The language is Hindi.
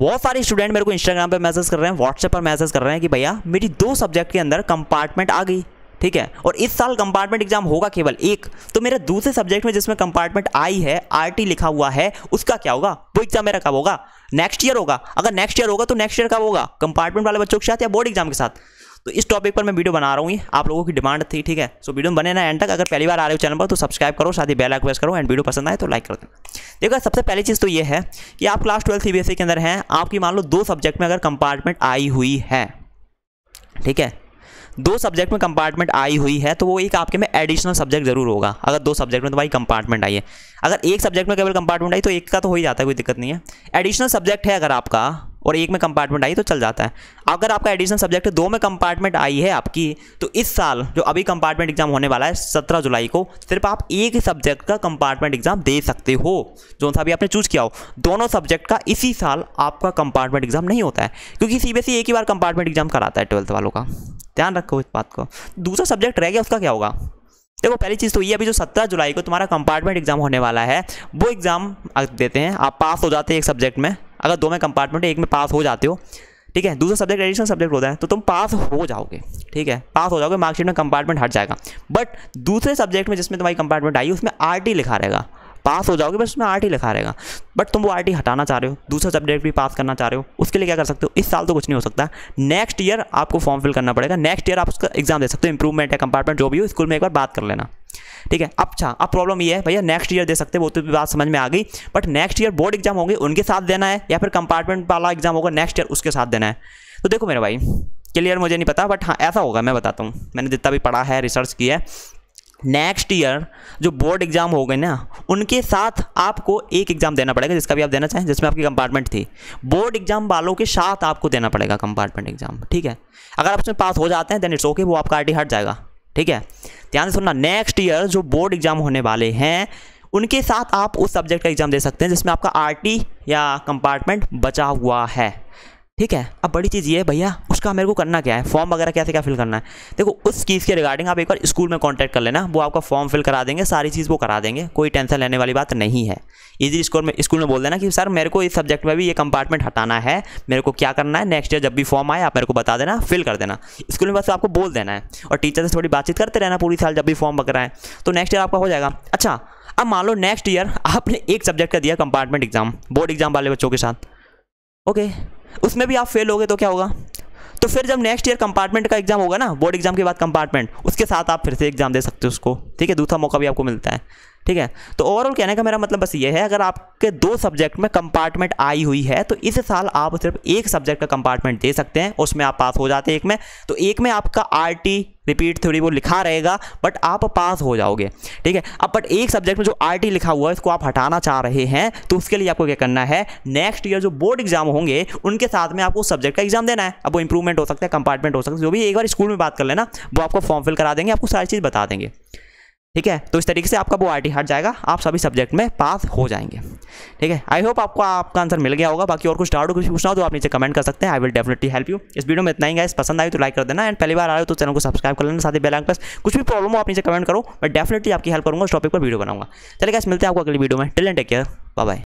बहुत सारे स्टूडेंट मेरे को इंस्टाग्राम पे मैसेज कर रहे हैं व्हाट्सएप पर मैसेज कर रहे हैं कि भैया मेरी दो सब्जेक्ट के अंदर कंपार्टमेंट आ गई ठीक है और इस साल कंपार्टमेंट एग्जाम होगा केवल एक तो मेरे दूसरे सब्जेक्ट में जिसमें कंपार्टमेंट आई है आरटी लिखा हुआ है उसका क्या होगा वो एग्जाम मेरा कब होगा नेक्स्ट ईयर होगा अगर नेक्स्ट ईयर होगा तो नेक्स्ट ईयर कब होगा कंपार्टमेंट वाले बच्चों के साथ या बोर्ड एग्जाम के साथ तो इस टॉपिक पर मैं वीडियो बना रहा हूँ आप लोगों की डिमांड थी ठीक है सो वीडियो बने ना एंड तक अगर पहली बार आ रहे हो चैनल पर तो सब्सक्राइब करो साथ ही बेल आइकन प्रेस करो एंड वीडियो पसंद आए तो लाइक कर देना देखो सबसे पहली चीज़ तो ये है कि आप क्लास ट्वेल्थ सी के अंदर हैं आपकी मान लो दो सब्जेक्ट में अगर कंपार्टमेंट आई हुई है ठीक है दो सब्जेक्ट में कंपार्टमेंट आई हुई है तो वो एक आपके में एडिशनल सब्जेक्ट जरूर होगा अगर दो सब्जेक्ट में तो भाई कंपार्टमेंट आई है अगर एक सब्जेक्ट में केवल कंपार्टमेंट आई तो एक का तो हो ही जाता है कोई दिक्कत नहीं है एडिशनल सब्जेक्ट है अगर आपका और एक में कंपार्टमेंट आई तो चल जाता है अगर आपका एडिशनल सब्जेक्ट दो में कंपार्टमेंट आई है आपकी तो इस साल जो अभी कंपार्टमेंट एग्जाम होने वाला है सत्रह जुलाई को सिर्फ आप एक ही सब्जेक्ट का कंपार्टमेंट एग्जाम दे सकते हो जो सा भी आपने चूज किया हो दोनों सब्जेक्ट का इसी साल आपका कंपार्टमेंट एग्जाम नहीं होता है क्योंकि सी e एक ही बार कंपार्टमेंट एग्जाम कराता है ट्वेल्थ वालों का ध्यान रखो इस बात को दूसरा सब्जेक्ट रह गया उसका क्या होगा देखो पहली चीज़ तो ये अभी जो सत्रह जुलाई को तुम्हारा कंपार्टमेंट एग्जाम होने वाला है वो एग्ज़ाम देते हैं आप पास हो जाते हैं एक सब्जेक्ट में अगर दो में कंपार्टमेंट एक में पास हो जाते हो ठीक है दूसरा सब्जेक्ट एडिशनल सब्जेक्ट होता है तो तुम पास हो जाओगे ठीक है पास हो जाओगे मार्कशीट में कंपार्टमेंट हट जाएगा बट दूसरे सब्जेक्ट में जिसमें तुम्हारी कंपार्टमेंट आई उसमें आर लिखा रहेगा पास हो जाओगे बस उसमें आर लिखा रहेगा बट तुम वो आर हटाना चाह रहे हो दूसरा सब्जेक्ट भी पास करना चाह रहे हो उसके लिए क्या कर सकते हो इस साल तो कुछ नहीं हो सकता नेक्स्ट ईयर आपको फॉर्म फिल करना पड़ेगा नेक्स्ट ईयर आप उसका एग्जाम दे सकते हो इंप्रूवमेंट है कंपार्टमेंट जो भी हो स्कूल में एक बार बात कर लेना ठीक है अच्छा अब प्रॉब्लम ये है भैया नेक्स्ट ईयर दे सकते वो तो भी बात समझ में आ गई but next year board exam होंगे उनके साथ देना है या फिर कंपार्टमेंट वाला एग्जाम होगा नेक्स्ट ईयर उसके साथ देना है तो देखो मेरे भाई क्लियर मुझे नहीं पता बट हाँ ऐसा होगा मैं बताता हूँ मैंने जितना भी पढ़ा है रिसर्च किया है नेक्स्ट ईयर जो बोर्ड एग्जाम हो गए ना उनके साथ आपको एक एग्जाम देना पड़ेगा जिसका भी आप देना चाहें जिसमें आपकी कंपार्टमेंट थी बोर्ड एग्जाम वालों के साथ आपको देना पड़ेगा कंपार्टमेंट एग्जाम ठीक है अगर आप उसमें पास हो जाते हैं देन इट्स ओके वो आपका आई हट जाएगा ठीक है ध्यान से सुनना नेक्स्ट ईयर जो बोर्ड एग्जाम होने वाले हैं उनके साथ आप उस सब्जेक्ट का एग्जाम दे सकते हैं जिसमें आपका आरटी या कंपार्टमेंट बचा हुआ है ठीक है अब बड़ी चीज़ ये है भैया उसका मेरे को करना क्या है फॉर्म वगैरह कैसे क्या फिल करना है देखो उस चीज़ के रिगार्डिंग आप एक बार स्कूल में कॉन्टैक्ट कर लेना वो आपका फॉर्म फिल करा देंगे सारी चीज़ वो करा देंगे कोई टेंशन लेने वाली बात नहीं है ईजी स्कूल में स्कूल में बोल देना कि सर मेरे को इस सब्जेक्ट में भी ये कंपार्टमेंट हटाना है मेरे को क्या करना है नेक्स्ट ईयर जब भी फॉर्म आए आप मेरे को बता देना फिल कर देना स्कूल में बस आपको बोल देना है और टीचर से थोड़ी बातचीत करते रहना पूरी साल जब भी फॉर्म वगैरह है तो नेक्स्ट ईयर आपका हो जाएगा अच्छा अब मान लो नेक्स्ट ईयर आपने एक सब्जेक्ट का दिया कंपार्टमेंट एग्जाम बोर्ड एग्जाम वाले बच्चों के साथ ओके उसमें भी आप फेल हो गए तो क्या होगा तो फिर जब नेक्स्ट ईयर कंपार्टमेंट का एग्जाम होगा ना बोर्ड एग्जाम के बाद कंपार्टमेंट उसके साथ आप फिर से एग्जाम दे सकते हो उसको ठीक है दूसरा मौका भी आपको मिलता है ठीक है तो ओवरऑल कहने का मेरा मतलब बस ये है अगर आपके दो सब्जेक्ट में कंपार्टमेंट आई हुई है तो इस साल आप सिर्फ एक सब्जेक्ट का कंपार्टमेंट दे सकते हैं उसमें आप पास हो जाते हैं एक में तो एक में आपका आर रिपीट थ्योरी वो लिखा रहेगा बट आप पास हो जाओगे ठीक है अब बट एक सब्जेक्ट में जो आर लिखा हुआ है इसको आप हटाना चाह रहे हैं तो उसके लिए आपको क्या करना है नेक्स्ट ईयर जो बोर्ड एग्जाम होंगे उनके साथ में आपको सब्जेक्ट का एग्जाम देना है अब वो इंप्रूवमेंट हो सकता है कंपार्टमेंट हो सकता है जो भी एक बार स्कूल में बात कर लेना वो आपको फॉर्म फिल करा देंगे आपको सारी चीज़ बता देंगे ठीक है तो इस तरीके से आपका वो आई हट जाएगा आप सभी सब्जेक्ट में पास हो जाएंगे ठीक है आई होप आपको आपका आंसर मिल गया होगा बाकी और कुछ डाउट हो कुछ पूछना हो तो आप नीचे कमेंट कर सकते हैं I will definitely help you इस वीडियो में इतना ही गाइस पसंद आई तो लाइक कर देना एंड पहली बार आए तो चैनल को सब्सक्राइब कर लेना साथ ही बेलाइन प्लस कुछ भी प्रॉब्लम हो आप नीचे कमेंट करो मैं डेफिनेटली आपकी हेल्प करूँगा उस टॉपिक पर वीडियो बनाऊंगा चलिए गाइस मिलते हैं आपको अगली वीडियो में till and take care bye